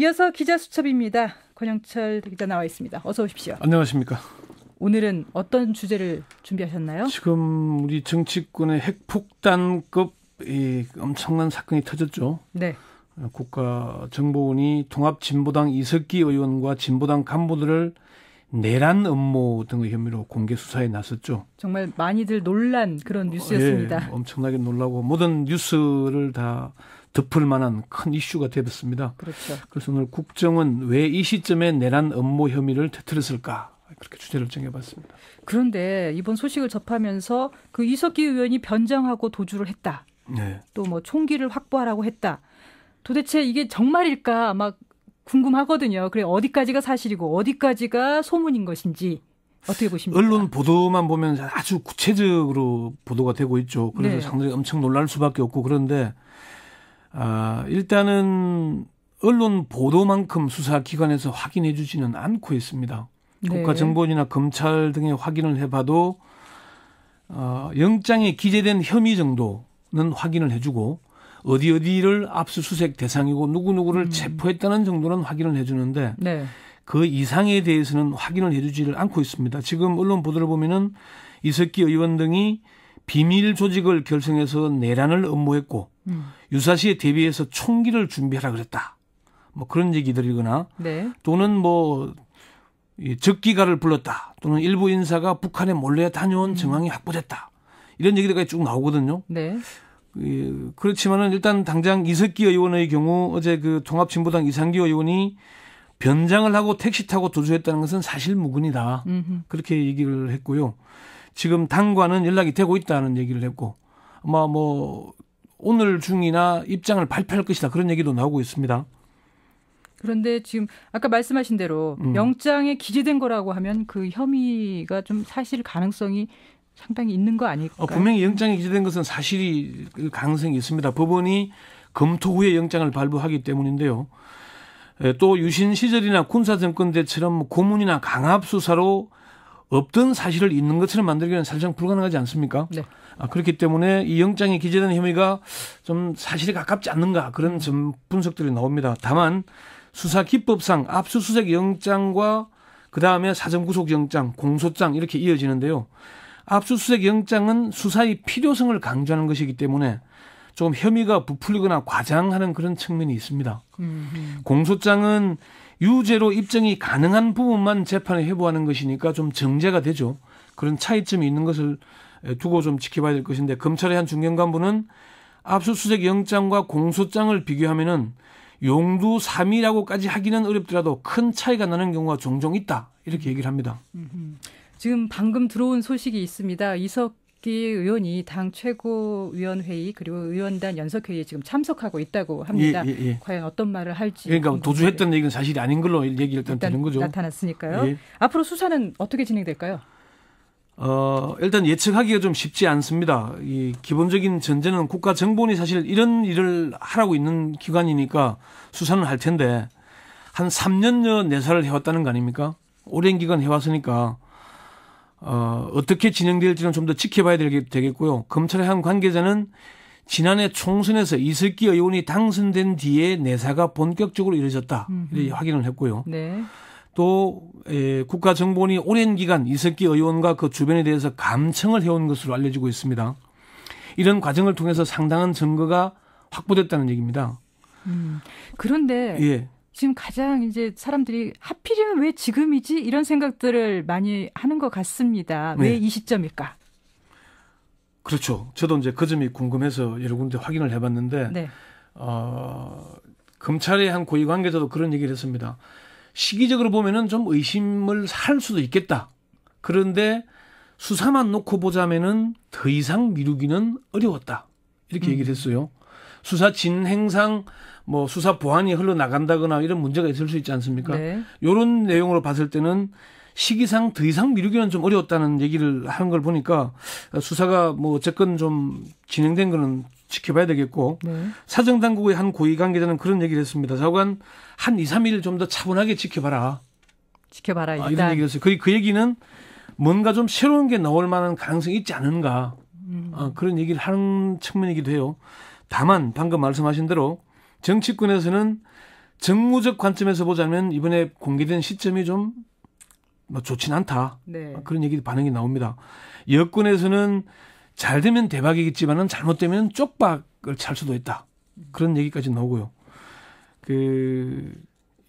이어서 기자 수첩입니다. 권영철 기자 나와 있습니다. 어서 오십시오. 안녕하십니까. 오늘은 어떤 주제를 준비하셨나요? 지금 우리 정치권의 핵폭탄급 이 엄청난 사건이 터졌죠. 네. 국가정보원이 통합진보당 이석기 의원과 진보당 간부들을 내란 업무 등의 혐의로 공개 수사에 나섰죠. 정말 많이들 놀란 그런 뉴스였습니다. 예, 엄청나게 놀라고 모든 뉴스를 다 덮을 만한 큰 이슈가 되었습니다. 그렇죠. 그래서 오늘 국정은 왜 이 시점에 내란 음모 혐의를 터뜨렸을까 그렇게 주제를 정해봤습니다. 그런데 이번 소식을 접하면서 그 이석기 의원이 변장하고 도주를 했다. 네. 또 뭐 총기를 확보하라고 했다. 도대체 이게 정말일까 막 궁금하거든요. 그래 어디까지가 사실이고 어디까지가 소문인 것인지 어떻게 보십니까? 언론 보도만 보면 아주 구체적으로 보도가 되고 있죠. 그래서 네. 상당히 엄청 놀랄 수밖에 없고 그런데 아, 일단은 언론 보도만큼 수사기관에서 확인해 주지는 않고 있습니다. 네. 국가정보원이나 검찰 등의 확인을 해봐도 어, 영장에 기재된 혐의 정도는 확인을 해주고 어디 어디를 압수수색 대상이고 누구 누구를 음. 체포했다는 정도는 확인을 해주는데 네. 그 이상에 대해서는 확인을 해주지를 않고 있습니다. 지금 언론 보도를 보면은 이석기 의원 등이 비밀 조직을 결성해서 내란을 업무했고 음. 유사시에 대비해서 총기를 준비하라 그랬다. 뭐 그런 얘기들이거나 네. 또는 뭐 적기가를 불렀다 또는 일부 인사가 북한에 몰래 다녀온 음. 정황이 확보됐다 이런 얘기들까지 쭉 나오거든요. 네. 예, 그렇지만은 일단 당장 이석기 의원의 경우 어제 그 통합진보당 이상기 의원이 변장을 하고 택시 타고 도주했다는 것은 사실 무근이다. 음흠. 그렇게 얘기를 했고요. 지금 당과는 연락이 되고 있다는 얘기를 했고 아마 뭐 오늘 중이나 입장을 발표할 것이다 그런 얘기도 나오고 있습니다. 그런데 지금 아까 말씀하신 대로 음. 영장에 기재된 거라고 하면 그 혐의가 좀 사실 가능성이 상당히 있는 거 아닐까? 어, 분명히 영장에 기재된 것은 사실이 가능성이 있습니다. 법원이 검토 후에 영장을 발부하기 때문인데요. 또 유신 시절이나 군사 정권 때처럼 고문이나 강압 수사로 없던 사실을 있는 것처럼 만들기는 사실상 불가능하지 않습니까? 네. 아, 그렇기 때문에 이 영장에 기재된 혐의가 좀 사실에 가깝지 않는가 그런 좀 분석들이 나옵니다. 다만 수사 기법상 압수수색 영장과 그 다음에 사전구속 영장, 공소장 이렇게 이어지는데요. 압수수색 영장은 수사의 필요성을 강조하는 것이기 때문에 조금 혐의가 부풀리거나 과장하는 그런 측면이 있습니다. 음흠. 공소장은 유죄로 입증이 가능한 부분만 재판에 회부하는 것이니까 좀 정제가 되죠. 그런 차이점이 있는 것을 두고 좀 지켜봐야 될 것인데 검찰의 한 중견 간부는 압수수색 영장과 공소장을 비교하면은 용두 3이라고까지 하기는 어렵더라도 큰 차이가 나는 경우가 종종 있다. 이렇게 얘기를 합니다. 지금 방금 들어온 소식이 있습니다. 이석 의원이 당 최고위원회의 그리고 의원단 연석회의에 지금 참석하고 있다고 합니다. 예, 예, 예. 과연 어떤 말을 할지. 그러니까 도주했던 얘기는 사실이 아닌 걸로 얘기 일단, 일단 되는 거죠. 나타났으니까요. 예. 앞으로 수사는 어떻게 진행될까요? 어, 일단 예측하기가 좀 쉽지 않습니다. 이 기본적인 전제는 국가 정보원이 사실 이런 일을 하라고 있는 기관이니까 수사는 할 텐데 한 3년여 내사를 해왔다는 거 아닙니까? 오랜 기간 해왔으니까 어, 어떻게 진행될지는 좀 더 지켜봐야 되겠고요. 검찰의 한 관계자는 지난해 총선에서 이슬기 의원이 당선된 뒤에 내사가 본격적으로 이루어졌다. 이렇게 확인을 했고요. 네. 또 에, 국가정보원이 오랜 기간 이슬기 의원과 그 주변에 대해서 감청을 해온 것으로 알려지고 있습니다. 이런 과정을 통해서 상당한 증거가 확보됐다는 얘기입니다. 음, 그런데 예. 지금 가장 이제 사람들이 하필이면 왜 지금이지 이런 생각들을 많이 하는 것 같습니다. 왜이 네. 시점일까? 그렇죠. 저도 이제 그 점이 궁금해서 여러 군데 확인을 해봤는데 네. 어, 검찰의 한 고위 관계자도 그런 얘기를 했습니다. 시기적으로 보면은 좀 의심을 살 수도 있겠다. 그런데 수사만 놓고 보자면은 더 이상 미루기는 어려웠다. 이렇게 음. 얘기를 했어요. 수사 진행상 뭐 수사 보안이 흘러나간다거나 이런 문제가 있을 수 있지 않습니까? 네. 요런 내용으로 봤을 때는 시기상 더 이상 미루기는 좀 어려웠다는 얘기를 하는 걸 보니까 수사가 뭐 어쨌건 좀 진행된 거는 지켜봐야 되겠고 네. 사정 당국의 한 고위 관계자는 그런 얘기를 했습니다. 사관 한 2, 3일 좀 더 차분하게 지켜봐라. 지켜봐라 일단. 아, 이런 얘기를 했어요. 그, 그 얘기는 뭔가 좀 새로운 게 나올 만한 가능성이 있지 않은가. 음. 아, 그런 얘기를 하는 측면이기도 해요. 다만 방금 말씀하신 대로 정치권에서는 정무적 관점에서 보자면 이번에 공개된 시점이 좀 뭐 좋진 않다. 네. 그런 얘기 반응이 나옵니다. 여권에서는 잘 되면 대박이겠지만은 잘못되면 쪽박을 찰 수도 있다. 그런 얘기까지 나오고요. 그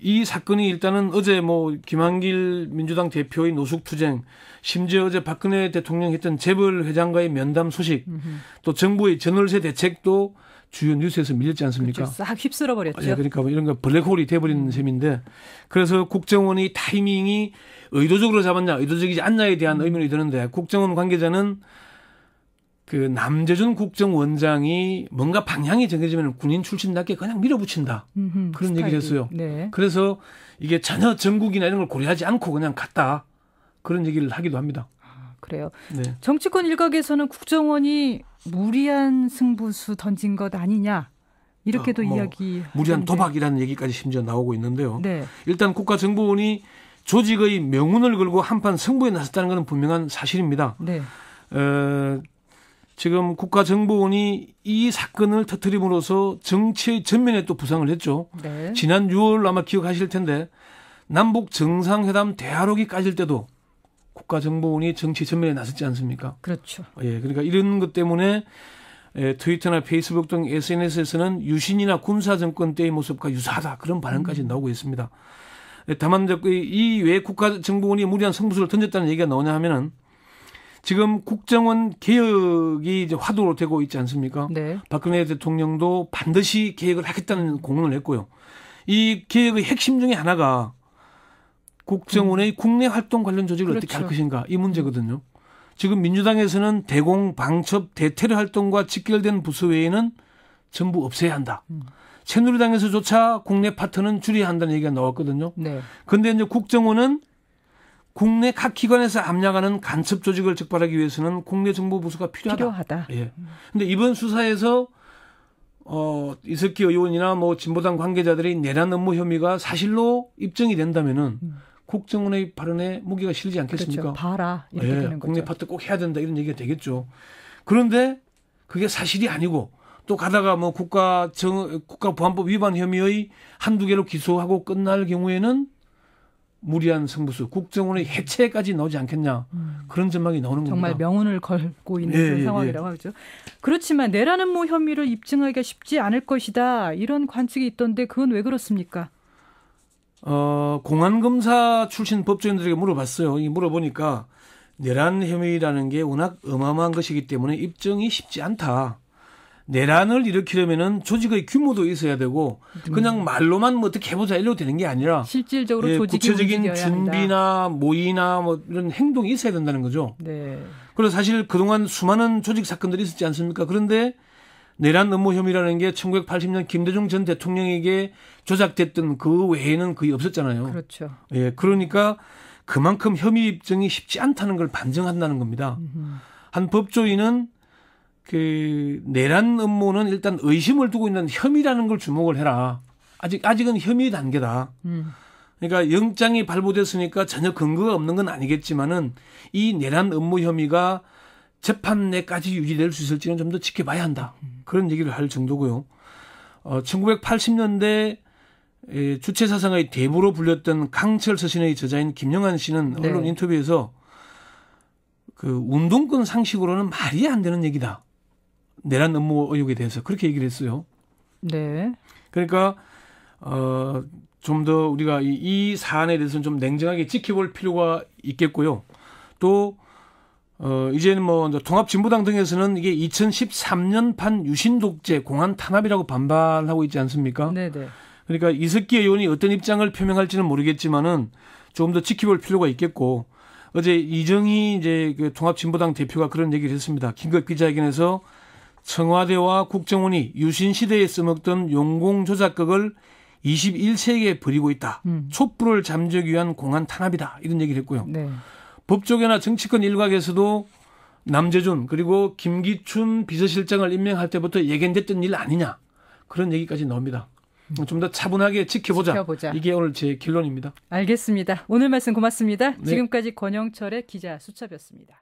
이 사건이 일단은 어제 뭐 김한길 민주당 대표의 노숙 투쟁, 심지어 어제 박근혜 대통령 했던 재벌 회장과의 면담 소식, 또 정부의 전월세 대책도 주요 뉴스에서 밀렸지 않습니까? 그렇죠. 싹 휩쓸어 버렸죠. 예, 그러니까 뭐 이런 거 블랙홀이 돼버리는 음. 셈인데 그래서 국정원의 타이밍이 의도적으로 잡았냐, 의도적이지 않냐에 대한 음. 의문이 드는데 국정원 관계자는 그 남재준 국정원장이 뭔가 방향이 정해지면 군인 출신답게 그냥 밀어붙인다. 음흠, 그런 얘기를 했어요. 네. 그래서 이게 전혀 전국이나 이런 걸 고려하지 않고 그냥 갔다. 그런 얘기를 하기도 합니다. 아, 그래요. 네. 정치권 일각에서는 국정원이 무리한 승부수 던진 것 아니냐. 이렇게도 어, 뭐 이야기 무리한 도박이라는 얘기까지 심지어 나오고 있는데요. 네. 일단 국가정보원이 조직의 명운을 걸고 한판 승부에 나섰다는 것은 분명한 사실입니다. 네. 어, 지금 국가정보원이 이 사건을 터트림으로써 정치의 전면에 또 부상을 했죠. 네. 지난 6월 아마 기억하실 텐데 남북 정상회담 대화록이 까질 때도 국가정보원이 정치 전면에 나섰지 않습니까? 그렇죠. 예, 그러니까 이런 것 때문에 예, 트위터나 페이스북 등 SNS에서는 유신이나 군사 정권 때의 모습과 유사하다 그런 반응까지 음. 나오고 있습니다. 예, 다만 이왜 그 국가정보원이 무리한 성부수를 던졌다는 얘기가 나오냐 하면은 지금 국정원 개혁이 이제 화두로 되고 있지 않습니까? 네. 박근혜 대통령도 반드시 개혁을 하겠다는 공언을 했고요. 이 개혁의 핵심 중에 하나가 국정원의 음. 국내 활동 관련 조직을 그렇죠. 어떻게 할 그렇죠. 것인가 이 문제거든요. 지금 민주당에서는 대공 방첩 대테러 활동과 직결된 부서 외에는 전부 없애야 한다. 음. 새누리당에서조차 국내 파트는 줄여야 한다는 얘기가 나왔거든요. 네. 근데 이제 국정원은 국내 각 기관에서 압력하는 간첩 조직을 적발하기 위해서는 국내 정보 부수가 필요하다. 필요하다. 예. 근데 이번 수사에서 어, 이석기 의원이나 뭐 진보당 관계자들이 내란 업무 혐의가 사실로 입증이 된다면은 음. 국정원의 발언에 무게가 실리지 않겠습니까? 그렇죠. 봐라 이렇게 예, 되는 거죠. 국내 파트 꼭 해야 된다 이런 얘기가 되겠죠. 그런데 그게 사실이 아니고 또 가다가 뭐 국가 정 국가보안법 위반 혐의의 한두 개로 기소하고 끝날 경우에는 무리한 승부수, 국정원의 해체까지 나오지 않겠냐 음. 그런 전망이 나오는 정말 겁니다. 정말 명운을 걸고 있는 예, 그런 예, 상황이라고 예. 하죠. 그렇지만 내라는 모 뭐 혐의를 입증하기가 쉽지 않을 것이다 이런 관측이 있던데 그건 왜 그렇습니까? 어, 공안 검사 출신 법조인들에게 물어봤어요. 이 물어보니까 내란 혐의라는 게 워낙 어마어마한 것이기 때문에 입증이 쉽지 않다. 내란을 일으키려면은 조직의 규모도 있어야 되고 음. 그냥 말로만 뭐 어떻게 해보자 이래도 되는 게 아니라 실질적으로 예, 구체적인 준비나 한다. 모의나 뭐 이런 행동이 있어야 된다는 거죠. 네. 그리고 사실 그동안 수많은 조직 사건들이 있었지 않습니까? 그런데 내란 업무 혐의라는 게 1980년 김대중 전 대통령에게 조작됐던 그 외에는 거의 없었잖아요. 그렇죠. 예, 그러니까 그만큼 혐의 입증이 쉽지 않다는 걸 반증한다는 겁니다. 한 법조인은 그 내란 음모는 일단 의심을 두고 있는 혐의라는 걸 주목을 해라. 아직 아직은 혐의 단계다. 음. 그러니까 영장이 발부됐으니까 전혀 근거가 없는 건 아니겠지만은 이 내란 음모 혐의가 재판 내까지 유지될 수 있을지는 좀 더 지켜봐야 한다. 그런 얘기를 할 정도고요. 어, 1980년대 예, 주체 사상의 대부로 불렸던 강철 서신의 저자인 김영환 씨는 네. 언론 네. 인터뷰에서 그 운동권 상식으로는 말이 안 되는 얘기다. 내란 음모 의혹에 대해서 그렇게 얘기를 했어요. 네. 그러니까 어, 좀 더 우리가 이, 이 사안에 대해서는 좀 냉정하게 지켜볼 필요가 있겠고요. 또 어, 이제는 뭐 통합진보당 등에서는 이게 2013년판 유신 독재 공안 탄압이라고 반발하고 있지 않습니까? 네, 네. 그러니까 이석기 의원이 어떤 입장을 표명할지는 모르겠지만은 조금 더 지켜볼 필요가 있겠고 어제 이정희 이제 그 통합진보당 대표가 그런 얘기를 했습니다. 긴급 기자회견에서 청와대와 국정원이 유신 시대에 써먹던 용공 조작극을 21세기에 벌이고 있다. 음. 촛불을 잠재기 위한 공안 탄압이다. 이런 얘기를 했고요. 네. 법조계나 정치권 일각에서도 남재준 그리고 김기춘 비서실장을 임명할 때부터 예견됐던 일 아니냐 그런 얘기까지 나옵니다. 음. 좀더 차분하게 지켜보자. 지켜보자. 이게 오늘 제 결론입니다. 알겠습니다. 오늘 말씀 고맙습니다. 네. 지금까지 권영철의 기자 수첩이었습니다.